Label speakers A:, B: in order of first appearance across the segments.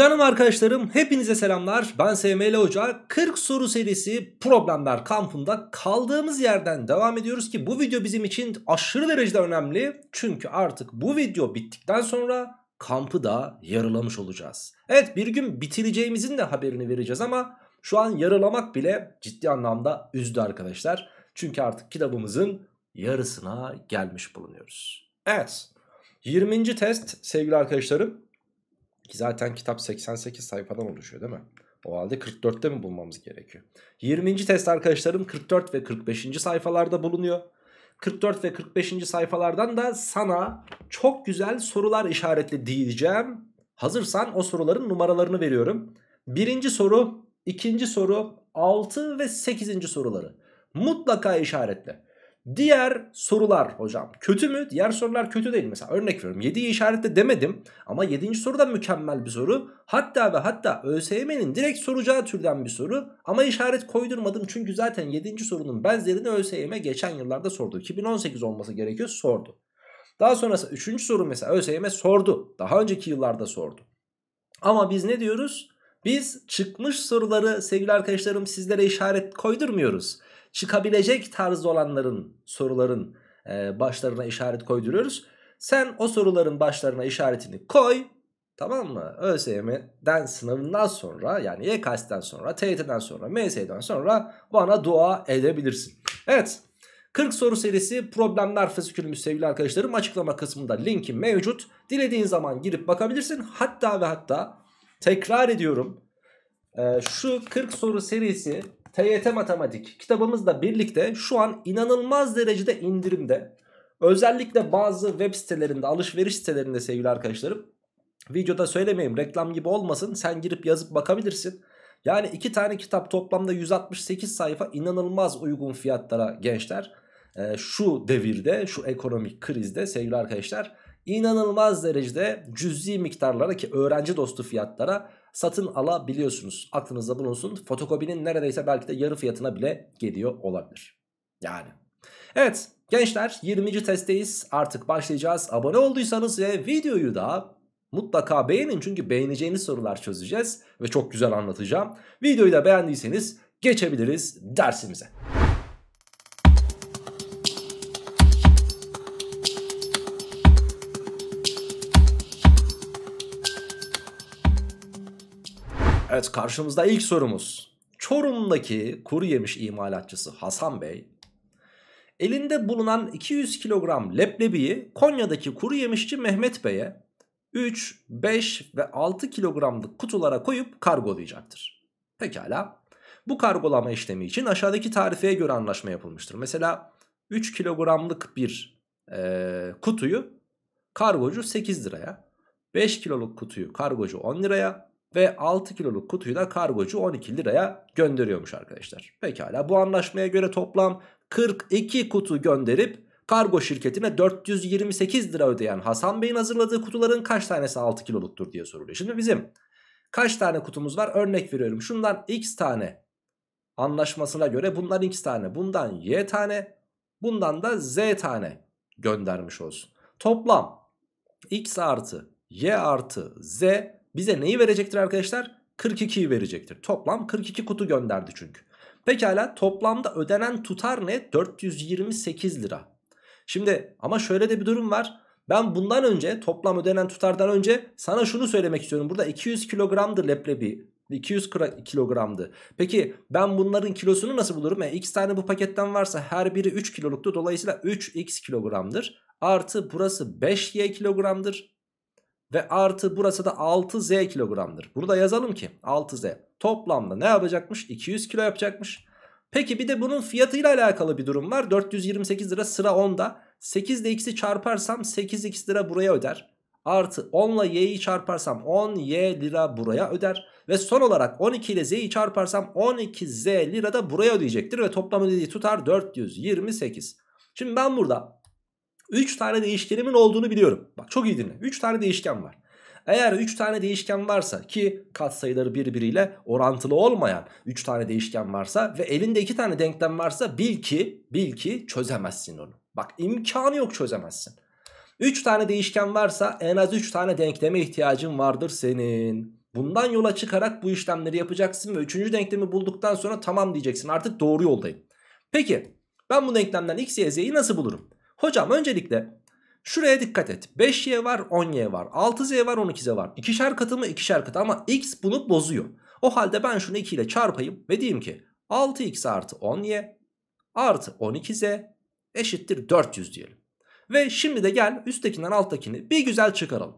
A: Canım arkadaşlarım hepinize selamlar ben SML Hoca 40 soru serisi problemler kampında kaldığımız yerden devam ediyoruz ki bu video bizim için aşırı derecede önemli çünkü artık bu video bittikten sonra kampı da yarılamış olacağız. Evet bir gün bitireceğimizin de haberini vereceğiz ama şu an yarılamak bile ciddi anlamda üzdü arkadaşlar çünkü artık kitabımızın yarısına gelmiş bulunuyoruz. Evet 20. test sevgili arkadaşlarım ki zaten kitap 88 sayfadan oluşuyor değil mi? O halde 44'te mi bulmamız gerekiyor? 20. test arkadaşlarım 44 ve 45. sayfalarda bulunuyor. 44 ve 45. sayfalardan da sana çok güzel sorular işaretli diyeceğim. Hazırsan o soruların numaralarını veriyorum. Birinci soru, ikinci soru, 6 ve 8. soruları. Mutlaka işaretle. Diğer sorular hocam kötü mü? Diğer sorular kötü değil. Mesela örnek veriyorum 7'yi işaretle demedim ama 7. soruda mükemmel bir soru. Hatta ve hatta ÖSYM'nin direkt soracağı türden bir soru ama işaret koydurmadım çünkü zaten 7. sorunun benzerini ÖSYM geçen yıllarda sordu. 2018 olması gerekiyor sordu. Daha sonrası 3. soru mesela ÖSYM sordu. Daha önceki yıllarda sordu. Ama biz ne diyoruz? Biz çıkmış soruları sevgili arkadaşlarım sizlere işaret koydurmuyoruz çıkabilecek tarzda olanların soruların e, başlarına işaret koyduruyoruz. Sen o soruların başlarına işaretini koy tamam mı? ÖSYM'den sınavından sonra yani YKS'den sonra TYT'den sonra MS'den sonra bana dua edebilirsin. Evet 40 soru serisi problemler fasikülümüz sevgili arkadaşlarım açıklama kısmında linki mevcut. Dilediğin zaman girip bakabilirsin. Hatta ve hatta tekrar ediyorum e, şu 40 soru serisi TYT Matematik kitabımızla birlikte şu an inanılmaz derecede indirimde. Özellikle bazı web sitelerinde, alışveriş sitelerinde sevgili arkadaşlarım. Videoda söylemeyeyim reklam gibi olmasın. Sen girip yazıp bakabilirsin. Yani iki tane kitap toplamda 168 sayfa inanılmaz uygun fiyatlara gençler. E, şu devirde, şu ekonomik krizde sevgili arkadaşlar inanılmaz derecede cüzi miktarlara ki öğrenci dostu fiyatlara satın alabiliyorsunuz. Aklınızda bulunsun. Fotokopinin neredeyse belki de yarı fiyatına bile geliyor olabilir. Yani. Evet gençler 20. testteyiz. Artık başlayacağız. Abone olduysanız ve videoyu da mutlaka beğenin. Çünkü beğeneceğiniz sorular çözeceğiz. Ve çok güzel anlatacağım. Videoyu da beğendiyseniz geçebiliriz dersimize. Evet karşımızda ilk sorumuz. Çorum'daki kuru yemiş imalatçısı Hasan Bey elinde bulunan 200 kilogram leblebiyi Konya'daki kuru yemişçi Mehmet Bey'e 3, 5 ve 6 kilogramlık kutulara koyup kargolayacaktır. Pekala. Bu kargolama işlemi için aşağıdaki tarifeye göre anlaşma yapılmıştır. Mesela 3 kilogramlık bir e, kutuyu kargocu 8 liraya, 5 kiloluk kutuyu kargocu 10 liraya, ve 6 kiloluk kutuyu da kargocu 12 liraya gönderiyormuş arkadaşlar. Pekala bu anlaşmaya göre toplam 42 kutu gönderip kargo şirketine 428 lira ödeyen Hasan Bey'in hazırladığı kutuların kaç tanesi 6 kiloluktur diye soruluyor. Şimdi bizim kaç tane kutumuz var örnek veriyorum. Şundan x tane anlaşmasına göre bunlar x tane, bundan y tane, bundan da z tane göndermiş olsun. Toplam x artı y artı z bize neyi verecektir arkadaşlar? 42'yi verecektir. Toplam 42 kutu gönderdi çünkü. Pekala toplamda ödenen tutar ne? 428 lira. Şimdi ama şöyle de bir durum var. Ben bundan önce toplam ödenen tutardan önce sana şunu söylemek istiyorum. Burada 200 kilogramdı leblebi. 200 kilogramdı. Peki ben bunların kilosunu nasıl bulurum? E, x tane bu paketten varsa her biri 3 kiloluktu. Dolayısıyla 3x kilogramdır. Artı burası 5y kilogramdır. Ve artı burası da 6Z kilogramdır. Bunu da yazalım ki 6Z. Toplamda ne yapacakmış? 200 kilo yapacakmış. Peki bir de bunun fiyatıyla alakalı bir durum var. 428 lira sıra 10'da. 8 ile x'i çarparsam 8x lira buraya öder. Artı 10 ile y'yi çarparsam 10y lira buraya öder. Ve son olarak 12 ile z'yi çarparsam 12z lira da buraya ödeyecektir. Ve toplam ödediği tutar 428. Şimdi ben burada 3 tane değişkenimin olduğunu biliyorum. Bak çok iyi dinle. 3 tane değişken var. Eğer 3 tane değişken varsa ki katsayıları birbiriyle orantılı olmayan 3 tane değişken varsa ve elinde 2 tane denklem varsa bil ki bil ki çözemezsin onu. Bak imkanı yok çözemezsin. 3 tane değişken varsa en az 3 tane denkleme ihtiyacın vardır senin. Bundan yola çıkarak bu işlemleri yapacaksın ve 3. denklemi bulduktan sonra tamam diyeceksin artık doğru yoldayım. Peki ben bu denklemden x, y, z'yi nasıl bulurum? Hocam öncelikle şuraya dikkat et. 5y var 10y var 6z var 12z var. İkişer katı mı ikişer katı ama x bunu bozuyor. O halde ben şunu 2 ile çarpayım ve diyeyim ki 6x artı 10y artı 12z eşittir 400 diyelim. Ve şimdi de gel üsttekinden alttakini bir güzel çıkaralım.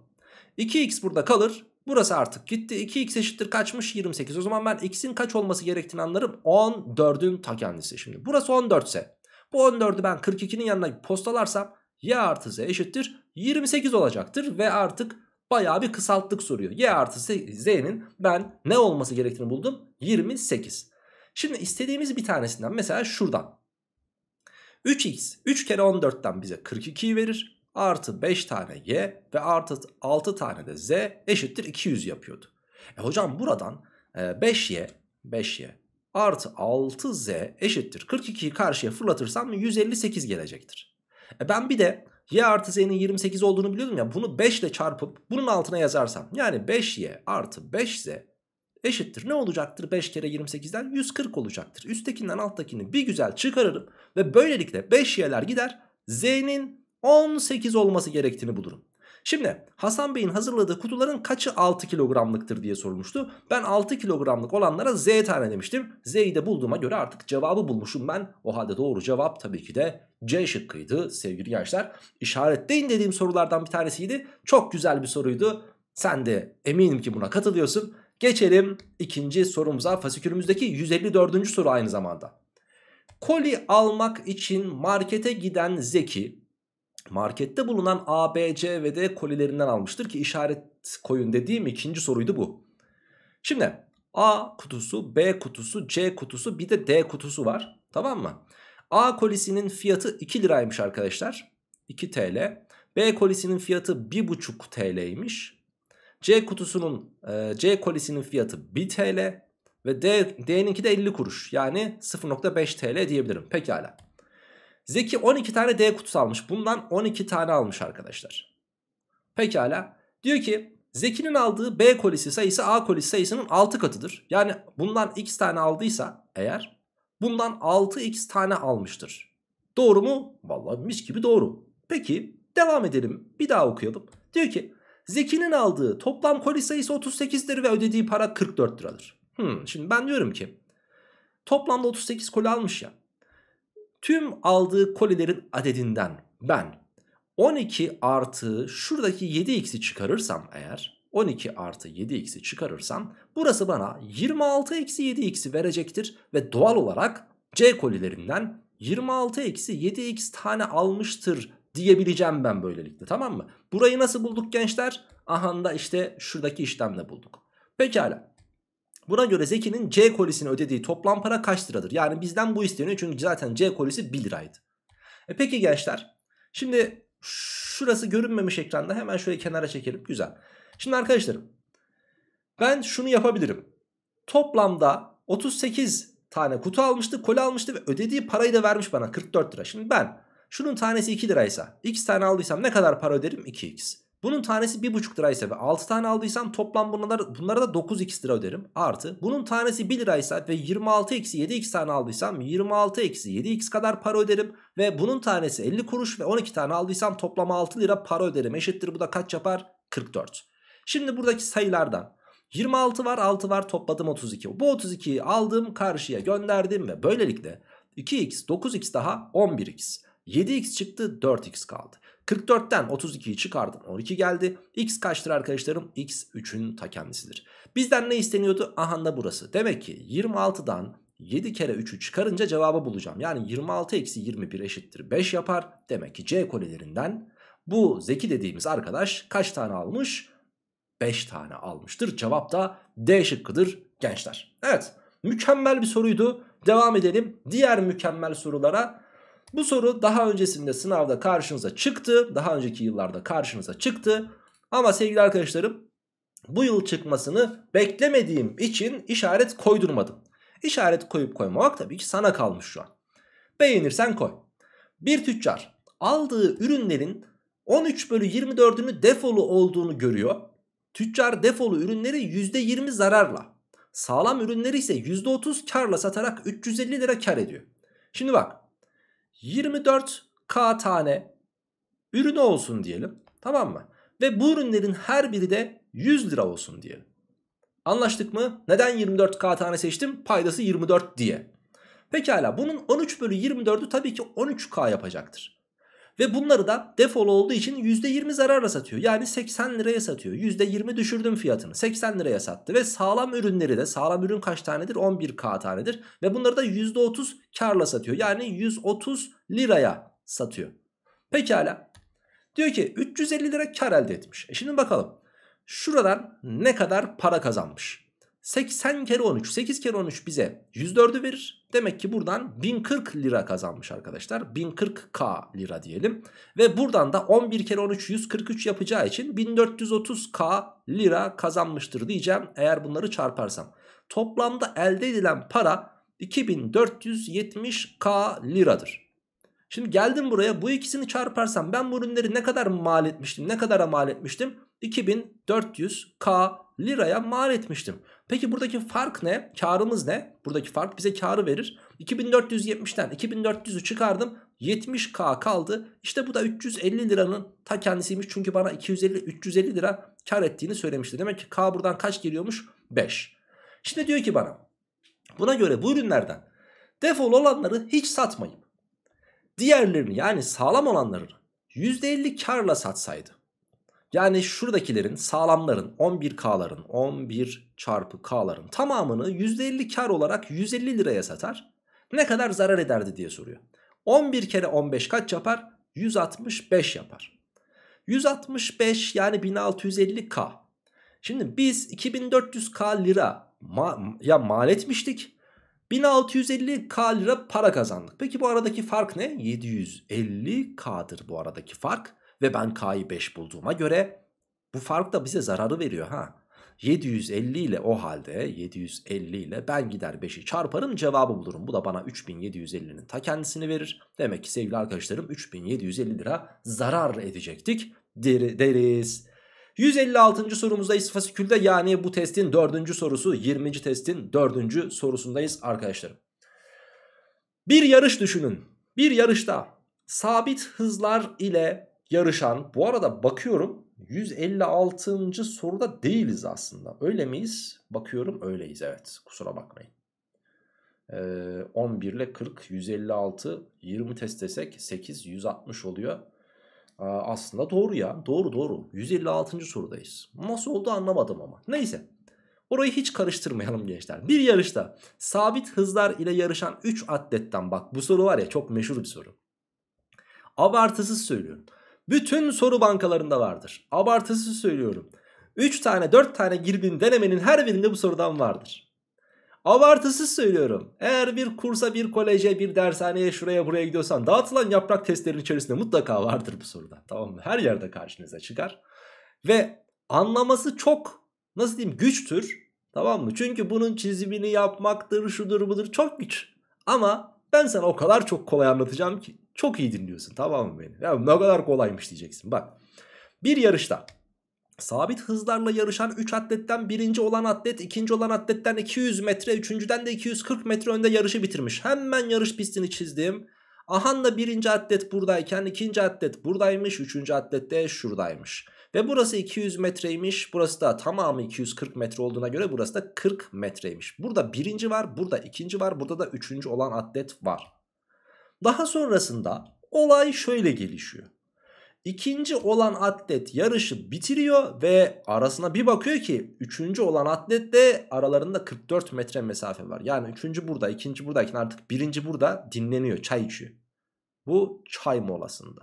A: 2x burada kalır. Burası artık gitti. 2x eşittir kaçmış? 28. O zaman ben x'in kaç olması gerektiğini anlarım. 14'ün ta kendisi şimdi. Burası 14 ise bu 14'ü ben 42'nin yanına postalarsam y artı z eşittir 28 olacaktır. Ve artık bayağı bir kısalttık soruyor. Y artı z'nin ben ne olması gerektiğini buldum. 28. Şimdi istediğimiz bir tanesinden mesela şuradan. 3x 3 kere 14'ten bize 42'yi verir. Artı 5 tane y ve artı 6 tane de z eşittir 200 yapıyordu. E hocam buradan 5y e, 5y artı 6z eşittir. 42'yi karşıya fırlatırsam 158 gelecektir. E ben bir de y artı z'nin 28 olduğunu biliyordum ya bunu 5 ile çarpıp bunun altına yazarsam yani 5y artı 5z eşittir ne olacaktır 5 kere 28'den 140 olacaktır. Üsttekinden alttakini bir güzel çıkarırım ve böylelikle 5y'ler gider z'nin 18 olması gerektiğini bulurum. Şimdi Hasan Bey'in hazırladığı kutuların kaçı 6 kilogramlıktır diye sormuştu. Ben 6 kilogramlık olanlara Z tane demiştim. Z'yi de bulduğuma göre artık cevabı bulmuşum ben. O halde doğru cevap tabii ki de C şıkkıydı sevgili gençler. İşaretleyin dediğim sorulardan bir tanesiydi. Çok güzel bir soruydu. Sen de eminim ki buna katılıyorsun. Geçelim ikinci sorumuza. Fasikülümüzdeki 154. soru aynı zamanda. Koli almak için markete giden Zeki markette bulunan A, B, C ve D kolilerinden almıştır ki işaret koyun dediğim ikinci soruydu bu. Şimdi A kutusu, B kutusu, C kutusu bir de D kutusu var tamam mı? A kolisinin fiyatı 2 liraymış arkadaşlar 2 TL. B kolisinin fiyatı 1,5 TL'ymiş. C kutusunun e, C kolisinin fiyatı 1 TL ve D, D'ninki de 50 kuruş yani 0.5 TL diyebilirim pekala. Zeki 12 tane D kutusu almış. Bundan 12 tane almış arkadaşlar. Pekala. Diyor ki Zeki'nin aldığı B kolisi sayısı A kolisi sayısının 6 katıdır. Yani bundan x tane aldıysa eğer bundan 6x tane almıştır. Doğru mu? Vallahi mis gibi doğru. Peki devam edelim. Bir daha okuyalım. Diyor ki Zeki'nin aldığı toplam koli sayısı 38'dir ve ödediği para 44 liradır. Hmm, şimdi ben diyorum ki toplamda 38 koli almış ya tüm aldığı kolilerin adedinden ben 12 artı şuradaki 7x'i çıkarırsam eğer 12 artı 7x'i çıkarırsam burası bana 26 eksi 7x'i verecektir ve doğal olarak C kolilerinden 26 eksi 7x tane almıştır diyebileceğim ben böylelikle tamam mı? Burayı nasıl bulduk gençler? Ahanda işte şuradaki işlemle bulduk. Pekala Buna göre Zeki'nin C kolisine ödediği toplam para kaç liradır? Yani bizden bu isteniyor çünkü zaten C kolisi 1 liraydı. E peki gençler şimdi şurası görünmemiş ekranda hemen şöyle kenara çekelim güzel. Şimdi arkadaşlarım ben şunu yapabilirim. Toplamda 38 tane kutu almıştı, koli almıştı ve ödediği parayı da vermiş bana 44 lira. Şimdi ben şunun tanesi 2 liraysa x tane aldıysam ne kadar para öderim? 2x. Bunun tanesi 1,5 liraysa ve 6 tane aldıysam toplam bunlara, bunlara da 9x lira öderim. Artı bunun tanesi 1 liraysa ve 26 eksi 7x tane aldıysam 26 eksi 7x kadar para öderim. Ve bunun tanesi 50 kuruş ve 12 tane aldıysam toplam 6 lira para öderim. Eşittir bu da kaç yapar? 44. Şimdi buradaki sayılardan 26 var 6 var topladım 32. Bu 32'yi aldım karşıya gönderdim ve böylelikle 2x 9x daha 11x. 7x çıktı 4x kaldı. 44'ten 32'yi çıkardım 12 geldi. X kaçtır arkadaşlarım? X 3'ün ta kendisidir. Bizden ne isteniyordu? Aha da burası. Demek ki 26'dan 7 kere 3'ü çıkarınca cevabı bulacağım. Yani 26 eksi 21 eşittir 5 yapar. Demek ki C kolelerinden bu Zeki dediğimiz arkadaş kaç tane almış? 5 tane almıştır. Cevap da D şıkkıdır gençler. Evet mükemmel bir soruydu. Devam edelim diğer mükemmel sorulara. Bu soru daha öncesinde sınavda karşınıza çıktı. Daha önceki yıllarda karşınıza çıktı. Ama sevgili arkadaşlarım bu yıl çıkmasını beklemediğim için işaret koydurmadım. İşaret koyup koymamak tabii ki sana kalmış şu an. Beğenirsen koy. Bir tüccar aldığı ürünlerin 13 bölü 24'ünü defolu olduğunu görüyor. Tüccar defolu ürünleri %20 zararla, sağlam ürünleri ise %30 karla satarak 350 lira kar ediyor. Şimdi bak 24K tane ürünü olsun diyelim. Tamam mı? Ve bu ürünlerin her biri de 100 lira olsun diyelim. Anlaştık mı? Neden 24K tane seçtim? Paydası 24 diye. Pekala bunun 13 bölü 24'ü tabii ki 13K yapacaktır. Ve bunları da defol olduğu için %20 zarara satıyor. Yani 80 liraya satıyor. %20 düşürdüm fiyatını. 80 liraya sattı ve sağlam ürünleri de sağlam ürün kaç tanedir? 11K tanedir. Ve bunları da %30 karla satıyor. Yani 130 liraya satıyor. Pekala. Diyor ki 350 lira kar elde etmiş. E şimdi bakalım. Şuradan ne kadar para kazanmış? 80 kere 13. 8 kere 13 bize 104'ü verir. Demek ki buradan 1040 lira kazanmış arkadaşlar. 1040k lira diyelim. Ve buradan da 11 kere 13 143 yapacağı için 1430k lira kazanmıştır diyeceğim. Eğer bunları çarparsam. Toplamda elde edilen para 2470k liradır. Şimdi geldim buraya bu ikisini çarparsam ben bu ürünleri ne kadar mal etmiştim? Ne kadara mal etmiştim? 2400k liraya mal etmiştim. Peki buradaki fark ne? Karımız ne? Buradaki fark bize karı verir. 2470'ten 2400'ü çıkardım. 70k kaldı. İşte bu da 350 liranın ta kendisiymiş. Çünkü bana 250 350 lira kar ettiğini söylemişti. Demek ki k buradan kaç geliyormuş? 5. Şimdi diyor ki bana buna göre bu ürünlerden defol olanları hiç satmayın. Diğerlerini yani sağlam olanlarını %50 karla satsaydı yani şuradakilerin sağlamların 11K'ların 11 çarpı K'ların tamamını %50 kar olarak 150 liraya satar. Ne kadar zarar ederdi diye soruyor. 11 kere 15 kaç yapar? 165 yapar. 165 yani 1650K. Şimdi biz 2400K lira ma ya mal etmiştik. 1650K lira para kazandık. Peki bu aradaki fark ne? 750K'dır bu aradaki fark. Ve ben K'yı 5 bulduğuma göre bu fark da bize zararı veriyor ha. 750 ile o halde 750 ile ben gider 5'i çarparım cevabı bulurum. Bu da bana 3750'nin ta kendisini verir. Demek ki sevgili arkadaşlarım 3750 lira zarar edecektik deriz. 156. sorumuzda isfasikülde yani bu testin 4. sorusu 20. testin 4. sorusundayız arkadaşlarım. Bir yarış düşünün. Bir yarışta sabit hızlar ile yarışan. Bu arada bakıyorum 156. soruda değiliz aslında. Öyle miyiz? Bakıyorum öyleyiz evet. Kusura bakmayın. Ee, 11 ile 40 156 20 test desek 8 160 oluyor. Ee, aslında doğru ya. Doğru doğru. 156. sorudayız. Nasıl oldu anlamadım ama. Neyse. Orayı hiç karıştırmayalım gençler. Bir yarışta sabit hızlar ile yarışan 3 atletten bak bu soru var ya çok meşhur bir soru. Abartısız söylüyorum bütün soru bankalarında vardır. Abartısı söylüyorum. 3 tane 4 tane girdiğin denemenin her birinde bu sorudan vardır. Abartısız söylüyorum. Eğer bir kursa, bir koleje, bir dershaneye, şuraya buraya gidiyorsan dağıtılan yaprak testlerin içerisinde mutlaka vardır bu soruda. Tamam mı? Her yerde karşınıza çıkar. Ve anlaması çok nasıl diyeyim güçtür. Tamam mı? Çünkü bunun çizimini yapmaktır, şudur budur çok güç. Ama ben sana o kadar çok kolay anlatacağım ki. Çok iyi dinliyorsun tamam mı beni? Ya ne kadar kolaymış diyeceksin bak. Bir yarışta sabit hızlarla yarışan 3 atletten birinci olan atlet ikinci olan atletten 200 metre üçüncüden de 240 metre önde yarışı bitirmiş. Hemen yarış pistini çizdim. Ahanla birinci atlet buradayken ikinci atlet buradaymış. Üçüncü atlet de şuradaymış. Ve burası 200 metreymiş. Burası da tamamı 240 metre olduğuna göre burası da 40 metreymiş. Burada birinci var. Burada ikinci var. Burada da üçüncü olan atlet var. Daha sonrasında olay şöyle gelişiyor. İkinci olan atlet yarışı bitiriyor ve arasına bir bakıyor ki üçüncü olan atlet de aralarında 44 metre mesafe var. Yani üçüncü burada, ikinci buradayken artık birinci burada dinleniyor, çay içiyor. Bu çay molasında.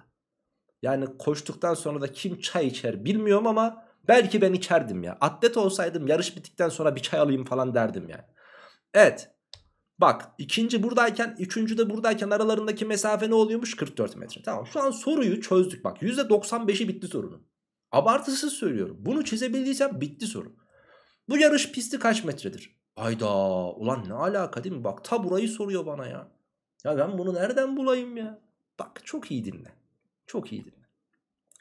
A: Yani koştuktan sonra da kim çay içer bilmiyorum ama belki ben içerdim ya. Atlet olsaydım yarış bittikten sonra bir çay alayım falan derdim yani. Evet Bak ikinci buradayken üçüncü de buradayken aralarındaki mesafe ne oluyormuş? 44 metre. Tamam şu an soruyu çözdük bak. %95'i bitti sorunun. Abartısız söylüyorum. Bunu çizebildiysem bitti sorun. Bu yarış pisti kaç metredir? Ayda ulan ne alaka değil mi? Bak ta burayı soruyor bana ya. Ya ben bunu nereden bulayım ya? Bak çok iyi dinle. Çok iyi dinle.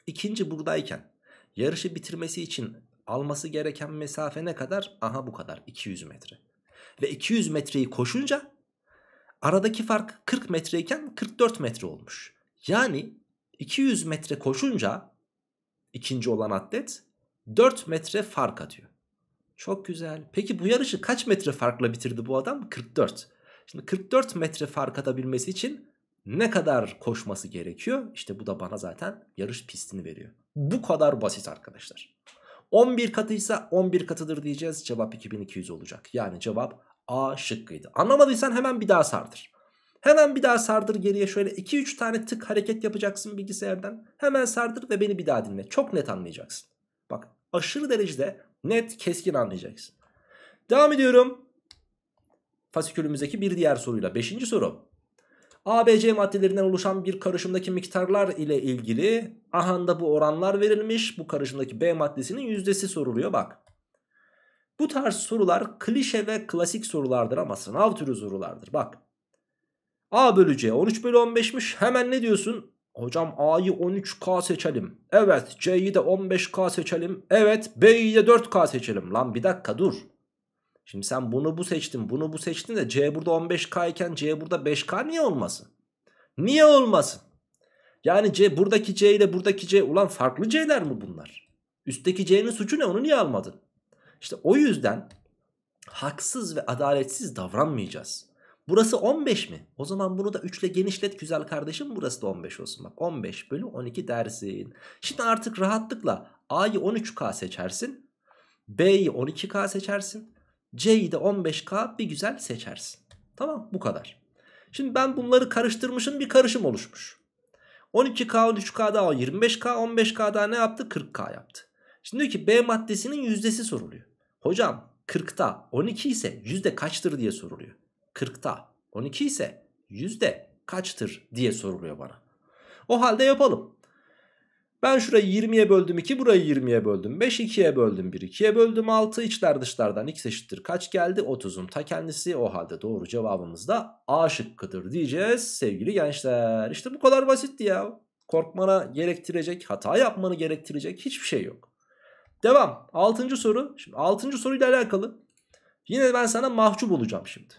A: İkinci buradayken yarışı bitirmesi için alması gereken mesafe ne kadar? Aha bu kadar 200 metre ve 200 metreyi koşunca aradaki fark 40 metreyken 44 metre olmuş. Yani 200 metre koşunca ikinci olan atlet 4 metre fark atıyor. Çok güzel. Peki bu yarışı kaç metre farkla bitirdi bu adam? 44. Şimdi 44 metre fark atabilmesi için ne kadar koşması gerekiyor? İşte bu da bana zaten yarış pistini veriyor. Bu kadar basit arkadaşlar. 11 katıysa 11 katıdır diyeceğiz. Cevap 2200 olacak. Yani cevap A şıkkıydı. Anlamadıysan hemen bir daha sardır. Hemen bir daha sardır geriye şöyle 2-3 tane tık hareket yapacaksın bilgisayardan. Hemen sardır ve beni bir daha dinle. Çok net anlayacaksın. Bak aşırı derecede net keskin anlayacaksın. Devam ediyorum. Fasikülümüzdeki bir diğer soruyla. Beşinci soru. ABC maddelerinden oluşan bir karışımdaki miktarlar ile ilgili ahanda bu oranlar verilmiş. Bu karışımdaki B maddesinin yüzdesi soruluyor bak. Bu tarz sorular klişe ve klasik sorulardır ama sınav türü sorulardır. Bak A bölü C 13 bölü 15'miş. Hemen ne diyorsun? Hocam A'yı 13K seçelim. Evet C'yi de 15K seçelim. Evet B'yi de 4K seçelim. Lan bir dakika dur. Şimdi sen bunu bu seçtin bunu bu seçtin de C burada 15K iken C burada 5K niye olmasın? Niye olmasın? Yani C buradaki C ile buradaki C ulan farklı C'ler mi bunlar? Üstteki C'nin suçu ne onu niye almadın? İşte o yüzden haksız ve adaletsiz davranmayacağız. Burası 15 mi? O zaman bunu da 3 ile genişlet güzel kardeşim. Burası da 15 olsun. Bak 15 bölü 12 dersin. Şimdi artık rahatlıkla A'yı 13K seçersin. B'yi 12K seçersin. C'yi de 15K bir güzel seçersin. Tamam bu kadar. Şimdi ben bunları karıştırmışım bir karışım oluşmuş. 12K 13K daha 25K 15K daha ne yaptı? 40K yaptı. Şimdi diyor ki B maddesinin yüzdesi soruluyor. Hocam 40'ta 12 ise yüzde kaçtır diye soruluyor. 40'ta 12 ise yüzde kaçtır diye soruluyor bana. O halde yapalım. Ben şurayı 20'ye böldüm 2 burayı 20'ye böldüm 5 2'ye böldüm 1 2'ye böldüm 6 içler dışlardan x eşittir kaç geldi 30'un ta kendisi o halde doğru cevabımız da A şıkkıdır diyeceğiz sevgili gençler. İşte bu kadar basitti ya korkmana gerektirecek hata yapmanı gerektirecek hiçbir şey yok. Devam. Altıncı soru. Şimdi altıncı soruyla alakalı. Yine ben sana mahcup olacağım şimdi.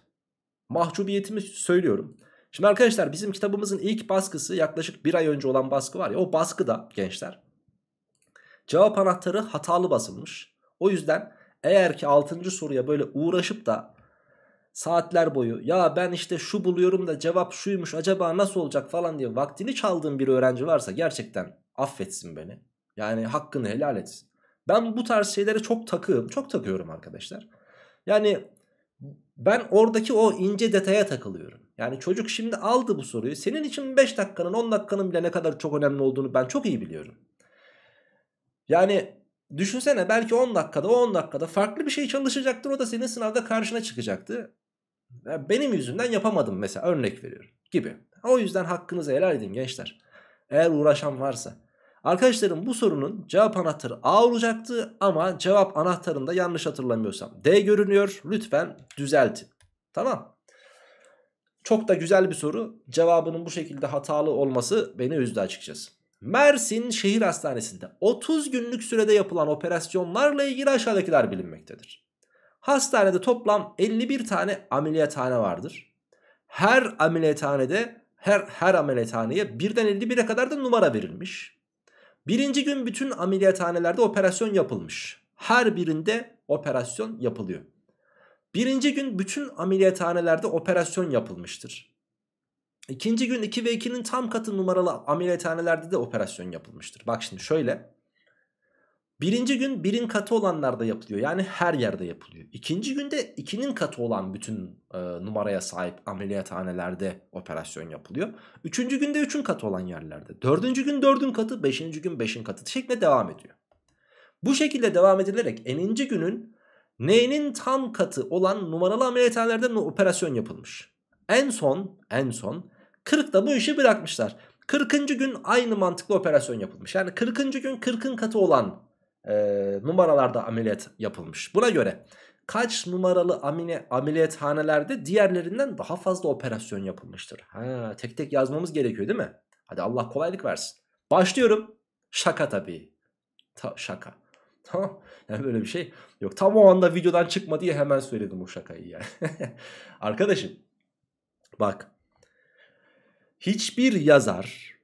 A: Mahcubiyetimi söylüyorum. Şimdi arkadaşlar bizim kitabımızın ilk baskısı yaklaşık bir ay önce olan baskı var ya o da gençler cevap anahtarı hatalı basılmış. O yüzden eğer ki altıncı soruya böyle uğraşıp da saatler boyu ya ben işte şu buluyorum da cevap şuymuş acaba nasıl olacak falan diye vaktini çaldığım bir öğrenci varsa gerçekten affetsin beni. Yani hakkını helal etsin. Ben bu tarz şeylere çok takığım. Çok takıyorum arkadaşlar. Yani ben oradaki o ince detaya takılıyorum. Yani çocuk şimdi aldı bu soruyu. Senin için 5 dakikanın 10 dakikanın bile ne kadar çok önemli olduğunu ben çok iyi biliyorum. Yani düşünsene belki 10 dakikada o 10 dakikada farklı bir şey çalışacaktır. O da senin sınavda karşına çıkacaktı. Yani benim yüzümden yapamadım mesela örnek veriyorum gibi. O yüzden hakkınızı helal edin gençler. Eğer uğraşan varsa. Arkadaşlarım bu sorunun cevap anahtarı A olacaktı ama cevap anahtarında yanlış hatırlamıyorsam D görünüyor. Lütfen düzeltin. Tamam. Çok da güzel bir soru. Cevabının bu şekilde hatalı olması beni üzdü açıkçası. Mersin Şehir Hastanesi'nde 30 günlük sürede yapılan operasyonlarla ilgili aşağıdakiler bilinmektedir. Hastanede toplam 51 tane ameliyathane vardır. Her ameliyathanede her her ameliyathaneye birden 51'e kadar da numara verilmiş. Birinci gün bütün ameliyathanelerde operasyon yapılmış. Her birinde operasyon yapılıyor. Birinci gün bütün ameliyathanelerde operasyon yapılmıştır. İkinci gün 2 ve 2'nin tam katı numaralı ameliyathanelerde de operasyon yapılmıştır. Bak şimdi şöyle. Birinci gün birin katı olanlarda da yapılıyor. Yani her yerde yapılıyor. İkinci günde ikinin katı olan bütün e, numaraya sahip ameliyathanelerde operasyon yapılıyor. Üçüncü günde üçün katı olan yerlerde. Dördüncü gün dördün katı, beşinci gün beşin katı şeklinde devam ediyor. Bu şekilde devam edilerek eninci günün neyinin tam katı olan numaralı ameliyathanelerde operasyon yapılmış. En son, en son 40'da bu işi bırakmışlar. 40. gün aynı mantıklı operasyon yapılmış. Yani 40. gün 40'ın katı olan e, numaralarda ameliyat yapılmış. Buna göre kaç numaralı amine, ameliyathanelerde diğerlerinden daha fazla operasyon yapılmıştır? Ha, tek tek yazmamız gerekiyor değil mi? Hadi Allah kolaylık versin. Başlıyorum. Şaka tabii. Ta, şaka. Yani böyle bir şey yok. Tam o anda videodan çıkma diye hemen söyledim o şakayı yani. Arkadaşım bak. Hiçbir yazar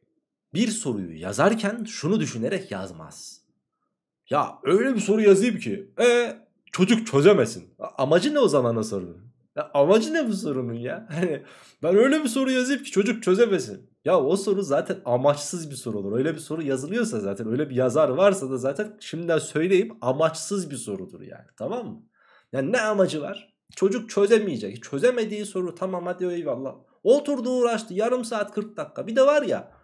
A: bir soruyu yazarken şunu düşünerek yazmaz. Ya öyle bir soru yazayım ki. E çocuk çözemesin. Amacı ne o zaman sorunun? Ya amacı ne bu sorunun ya? Hani ben öyle bir soru yazayım ki çocuk çözemesin. Ya o soru zaten amaçsız bir soru olur. Öyle bir soru yazılıyorsa zaten öyle bir yazar varsa da zaten şimdiden söyleyip amaçsız bir sorudur yani. Tamam mı? Yani ne amacı var? Çocuk çözemeyecek. Çözemediği soru tamam hadi eyvallah. Oturdu uğraştı yarım saat 40 dakika. Bir de var ya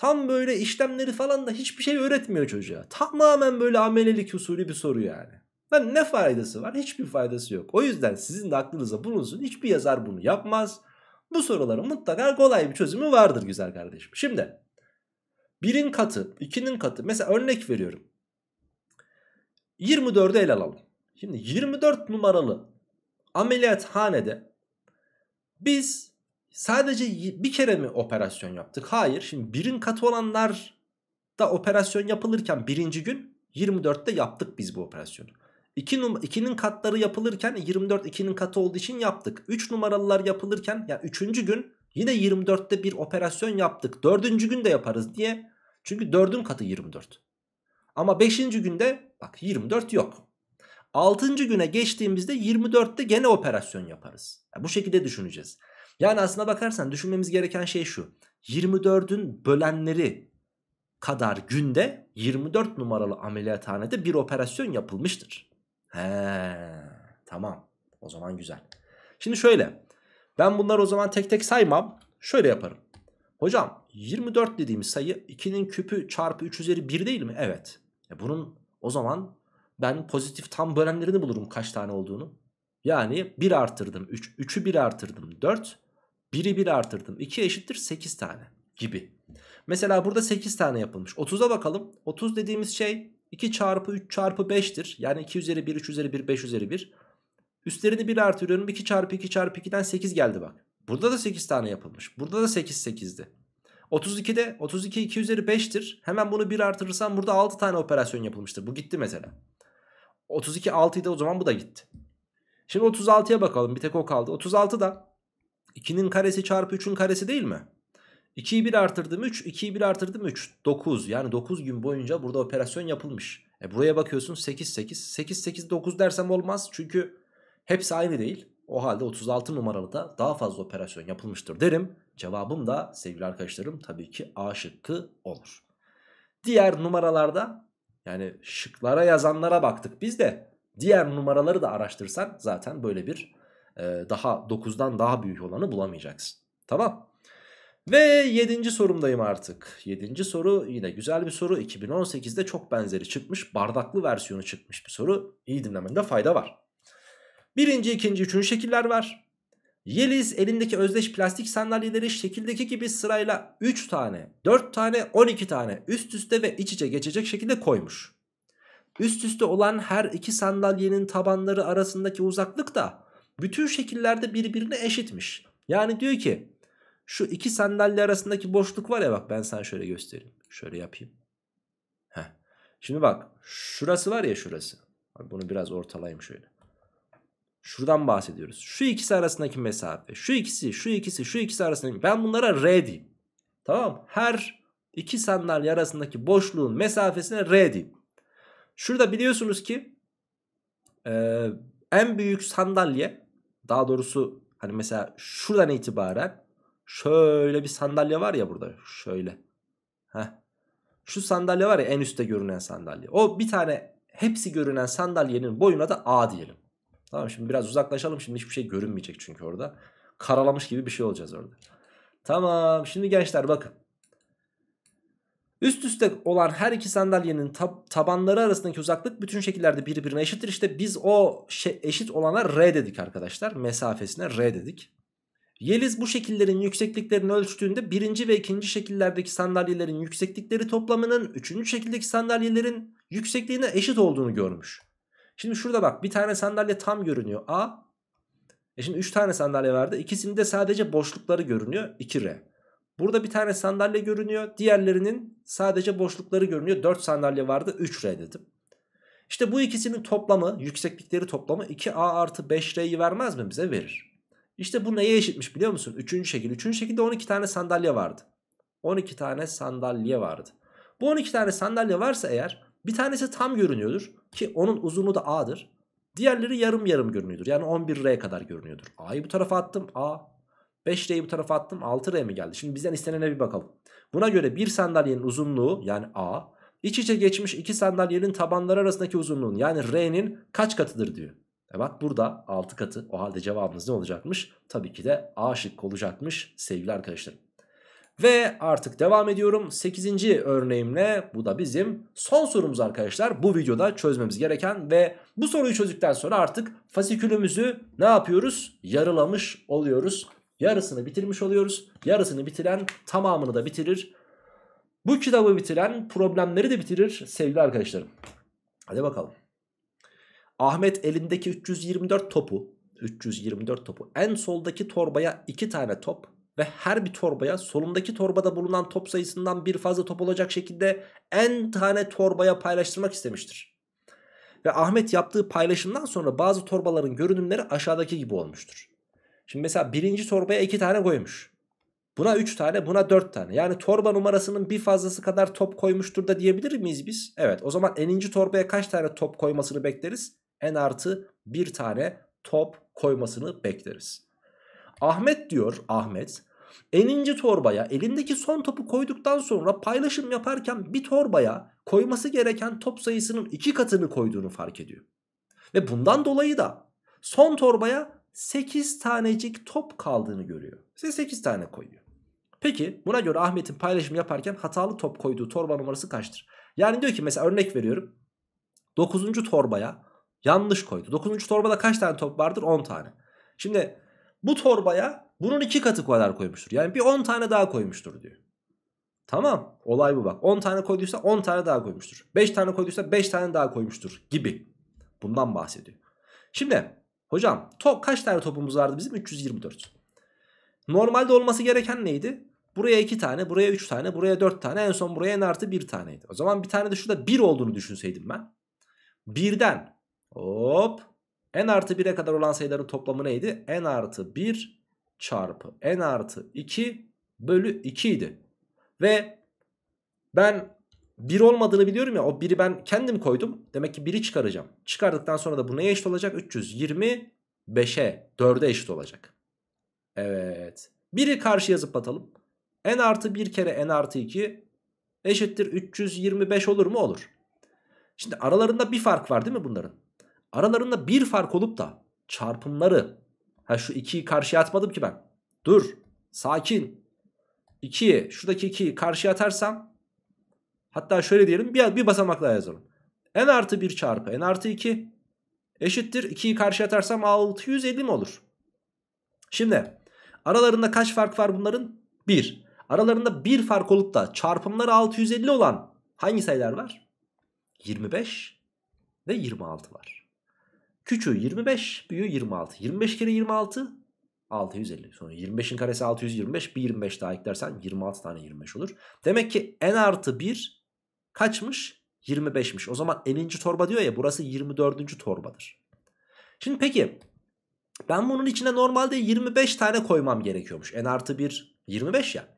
A: Tam böyle işlemleri falan da hiçbir şey öğretmiyor çocuğa. Tamamen böyle amelelik usulü bir soru yani. Lan ne faydası var? Hiçbir faydası yok. O yüzden sizin de aklınıza bulunsun. Hiçbir yazar bunu yapmaz. Bu soruların mutlaka kolay bir çözümü vardır güzel kardeşim. Şimdi birin katı, ikinin katı. Mesela örnek veriyorum. 24'ü ele alalım. Şimdi 24 numaralı ameliyathanede biz sadece bir kere mi operasyon yaptık? Hayır. Şimdi birin katı olanlar da operasyon yapılırken birinci gün 24'te yaptık biz bu operasyonu. 2'nin katları yapılırken 24 2'nin katı olduğu için yaptık. 3 numaralılar yapılırken ya yani 3. gün yine 24'te bir operasyon yaptık. 4. gün de yaparız diye. Çünkü 4'ün katı 24. Ama 5. günde bak 24 yok. 6. güne geçtiğimizde 24'te gene operasyon yaparız. Yani bu şekilde düşüneceğiz. Yani aslına bakarsan düşünmemiz gereken şey şu. 24'ün bölenleri kadar günde 24 numaralı ameliyathanede bir operasyon yapılmıştır. He, tamam. O zaman güzel. Şimdi şöyle. Ben bunları o zaman tek tek saymam. Şöyle yaparım. Hocam 24 dediğimiz sayı 2'nin küpü çarpı 3 üzeri 1 değil mi? Evet. E bunun o zaman ben pozitif tam bölenlerini bulurum kaç tane olduğunu. Yani 1 artırdım 3. 3'ü 1 artırdım 4. 1'i 1 artırdım. 2 eşittir 8 tane gibi. Mesela burada 8 tane yapılmış. 30'a bakalım. 30 dediğimiz şey 2 çarpı 3 çarpı 5'tir. Yani 2 üzeri 1, 3 üzeri 1, 5 üzeri 1. Üstlerini 1 artırıyorum. 2 çarpı 2 çarpı 2'den 8 geldi bak. Burada da 8 tane yapılmış. Burada da 8 8'di. 32'de 32 2 üzeri 5'tir. Hemen bunu 1 artırırsam burada 6 tane operasyon yapılmıştır. Bu gitti mesela. 32 6 idi o zaman bu da gitti. Şimdi 36'ya bakalım. Bir tek o kaldı. 36 da 2'nin karesi çarpı 3'ün karesi değil mi? 2'yi 1 artırdım 3, 2'yi 1 artırdım 3. 9 yani 9 gün boyunca burada operasyon yapılmış. E buraya bakıyorsun 8, 8. 8, 8, 9 dersem olmaz çünkü hepsi aynı değil. O halde 36 numaralı da daha fazla operasyon yapılmıştır derim. Cevabım da sevgili arkadaşlarım tabii ki A şıkkı olur. Diğer numaralarda yani şıklara yazanlara baktık biz de diğer numaraları da araştırsan zaten böyle bir e, daha 9'dan daha büyük olanı bulamayacaksın. Tamam. Ve 7. sorumdayım artık. 7. soru yine güzel bir soru. 2018'de çok benzeri çıkmış. Bardaklı versiyonu çıkmış bir soru. İyi dinlemende fayda var. Birinci, ikinci, üçüncü şekiller var. Yeliz elindeki özdeş plastik sandalyeleri şekildeki gibi sırayla 3 tane, 4 tane, 12 tane üst üste ve iç içe geçecek şekilde koymuş. Üst üste olan her iki sandalyenin tabanları arasındaki uzaklık da bütün şekillerde birbirine eşitmiş. Yani diyor ki şu iki sandalye arasındaki boşluk var ya bak ben sana şöyle göstereyim. Şöyle yapayım. Heh. Şimdi bak şurası var ya şurası. Bunu biraz ortalayayım şöyle. Şuradan bahsediyoruz. Şu ikisi arasındaki mesafe. Şu ikisi, şu ikisi, şu ikisi arasındaki. Ben bunlara R diyeyim. Tamam Her iki sandalye arasındaki boşluğun mesafesine R diyeyim. Şurada biliyorsunuz ki e, en büyük sandalye daha doğrusu hani mesela şuradan itibaren şöyle bir sandalye var ya burada. Şöyle. Heh. Şu sandalye var ya en üstte görünen sandalye. O bir tane hepsi görünen sandalyenin boyuna da A diyelim. Tamam şimdi biraz uzaklaşalım. Şimdi hiçbir şey görünmeyecek çünkü orada. Karalamış gibi bir şey olacağız orada. Tamam şimdi gençler bakın. Üst üste olan her iki sandalyenin tab tabanları arasındaki uzaklık bütün şekillerde birbirine eşittir. İşte biz o eşit olana R dedik arkadaşlar. Mesafesine R dedik. Yeliz bu şekillerin yüksekliklerini ölçtüğünde birinci ve ikinci şekillerdeki sandalyelerin yükseklikleri toplamının üçüncü şekildeki sandalyelerin yüksekliğine eşit olduğunu görmüş. Şimdi şurada bak bir tane sandalye tam görünüyor A. E şimdi üç tane sandalye vardı. İkisinde sadece boşlukları görünüyor 2R. Burada bir tane sandalye görünüyor. Diğerlerinin sadece boşlukları görünüyor. 4 sandalye vardı 3R dedim. İşte bu ikisinin toplamı yükseklikleri toplamı 2A artı 5R'yi vermez mi bize verir. İşte bu neye eşitmiş biliyor musun? Üçüncü şekil. Üçüncü şekilde 12 tane sandalye vardı. 12 tane sandalye vardı. Bu 12 tane sandalye varsa eğer bir tanesi tam görünüyordur ki onun uzunluğu da A'dır. Diğerleri yarım yarım görünüyordur. Yani 11R kadar görünüyordur. A'yı bu tarafa attım. A 5 R'yi bu tarafa attım 6 R mi geldi? Şimdi bizden istenene bir bakalım. Buna göre bir sandalyenin uzunluğu yani A iç içe geçmiş iki sandalyenin tabanları arasındaki uzunluğun yani R'nin kaç katıdır diyor. E bak burada 6 katı o halde cevabımız ne olacakmış? Tabii ki de A şıkkı olacakmış sevgili arkadaşlarım. Ve artık devam ediyorum 8. örneğimle bu da bizim son sorumuz arkadaşlar. Bu videoda çözmemiz gereken ve bu soruyu çözdükten sonra artık fasikülümüzü ne yapıyoruz? Yarılamış oluyoruz. Yarısını bitirmiş oluyoruz. Yarısını bitiren tamamını da bitirir. Bu kitabı bitiren problemleri de bitirir sevgili arkadaşlarım. Hadi bakalım. Ahmet elindeki 324 topu 324 topu en soldaki torbaya 2 tane top ve her bir torbaya solundaki torbada bulunan top sayısından bir fazla top olacak şekilde en tane torbaya paylaştırmak istemiştir. Ve Ahmet yaptığı paylaşımdan sonra bazı torbaların görünümleri aşağıdaki gibi olmuştur. Şimdi mesela birinci torbaya iki tane koymuş. Buna üç tane buna dört tane. Yani torba numarasının bir fazlası kadar top koymuştur da diyebilir miyiz biz? Evet o zaman eninci torbaya kaç tane top koymasını bekleriz? En artı bir tane top koymasını bekleriz. Ahmet diyor Ahmet eninci torbaya elindeki son topu koyduktan sonra paylaşım yaparken bir torbaya koyması gereken top sayısının iki katını koyduğunu fark ediyor. Ve bundan dolayı da son torbaya 8 tanecik top kaldığını görüyor. Size 8 tane koyuyor. Peki buna göre Ahmet'in paylaşım yaparken hatalı top koyduğu torba numarası kaçtır? Yani diyor ki mesela örnek veriyorum. 9. torbaya yanlış koydu. 9. torbada kaç tane top vardır? 10 tane. Şimdi bu torbaya bunun 2 katı kadar koymuştur. Yani bir 10 tane daha koymuştur diyor. Tamam olay bu bak. 10 tane koyduysa 10 tane daha koymuştur. 5 tane koyduysa 5 tane daha koymuştur gibi. Bundan bahsediyor. Şimdi Hocam top kaç tane topumuz vardı bizim? 324. Normalde olması gereken neydi? Buraya 2 tane, buraya 3 tane, buraya 4 tane, en son buraya en artı 1 taneydi. O zaman bir tane de şurada 1 olduğunu düşünseydim ben. 1'den hop n artı 1'e kadar olan sayıların toplamı neydi? n artı 1 çarpı n artı 2 bölü 2 idi. Ve ben 1 olmadığını biliyorum ya o 1'i ben kendim koydum. Demek ki 1'i çıkaracağım. Çıkardıktan sonra da bu neye eşit olacak? 325'e 4'e eşit olacak. Evet. 1'i karşı yazıp atalım. n artı 1 kere n artı 2 eşittir 325 olur mu? Olur. Şimdi aralarında bir fark var değil mi bunların? Aralarında bir fark olup da çarpımları. Ha şu 2'yi karşıya atmadım ki ben. Dur. Sakin. 2'yi şuradaki 2'yi karşıya atarsam Hatta şöyle diyelim bir, bir basamak yazalım. n artı 1 çarpı n artı 2 eşittir. 2'yi karşıya atarsam 650 mi olur? Şimdi aralarında kaç fark var bunların? 1. Aralarında 1 fark olup da çarpımları 650 olan hangi sayılar var? 25 ve 26 var. Küçüğü 25, büyüğü 26. 25 kere 26 650. Sonra 25'in karesi 625. Bir 25 daha eklersen 26 tane 25 olur. Demek ki n artı 1 kaçmış? 25'miş. O zaman eninci torba diyor ya burası 24. torbadır. Şimdi peki ben bunun içine normalde 25 tane koymam gerekiyormuş. N artı 1 25 ya.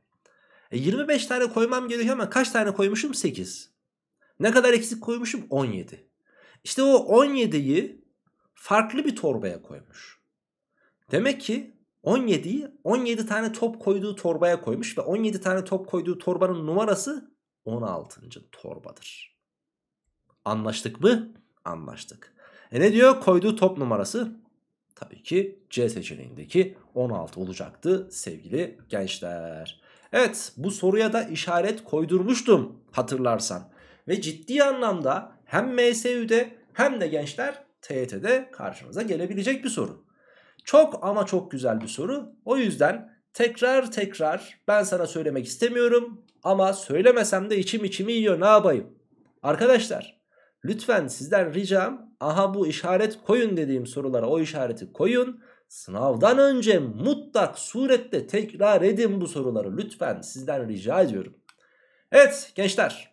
A: E 25 tane koymam gerekiyor ama kaç tane koymuşum? 8. Ne kadar eksik koymuşum? 17. İşte o 17'yi farklı bir torbaya koymuş. Demek ki 17'yi 17 tane top koyduğu torbaya koymuş ve 17 tane top koyduğu torbanın numarası 16. torbadır. Anlaştık mı? Anlaştık. E ne diyor? Koyduğu top numarası tabii ki C seçeneğindeki 16 olacaktı sevgili gençler. Evet bu soruya da işaret koydurmuştum hatırlarsan. Ve ciddi anlamda hem MSÜ'de hem de gençler TYT'de karşımıza gelebilecek bir soru. Çok ama çok güzel bir soru. O yüzden tekrar tekrar ben sana söylemek istemiyorum. Ama söylemesem de içim içimi yiyor ne yapayım? Arkadaşlar lütfen sizden ricam aha bu işaret koyun dediğim sorulara o işareti koyun. Sınavdan önce mutlak surette tekrar edin bu soruları lütfen sizden rica ediyorum. Evet gençler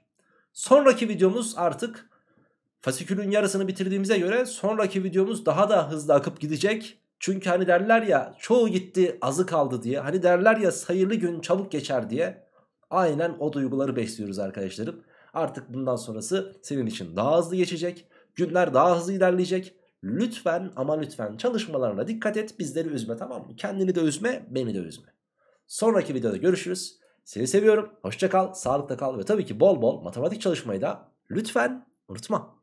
A: sonraki videomuz artık fasikülün yarısını bitirdiğimize göre sonraki videomuz daha da hızlı akıp gidecek. Çünkü hani derler ya çoğu gitti azı kaldı diye hani derler ya sayılı gün çabuk geçer diye aynen o duyguları besliyoruz arkadaşlarım. Artık bundan sonrası senin için daha hızlı geçecek. Günler daha hızlı ilerleyecek. Lütfen ama lütfen çalışmalarına dikkat et. Bizleri üzme tamam mı? Kendini de üzme, beni de üzme. Sonraki videoda görüşürüz. Seni seviyorum. Hoşça kal, sağlıkla kal ve tabii ki bol bol matematik çalışmayı da lütfen unutma.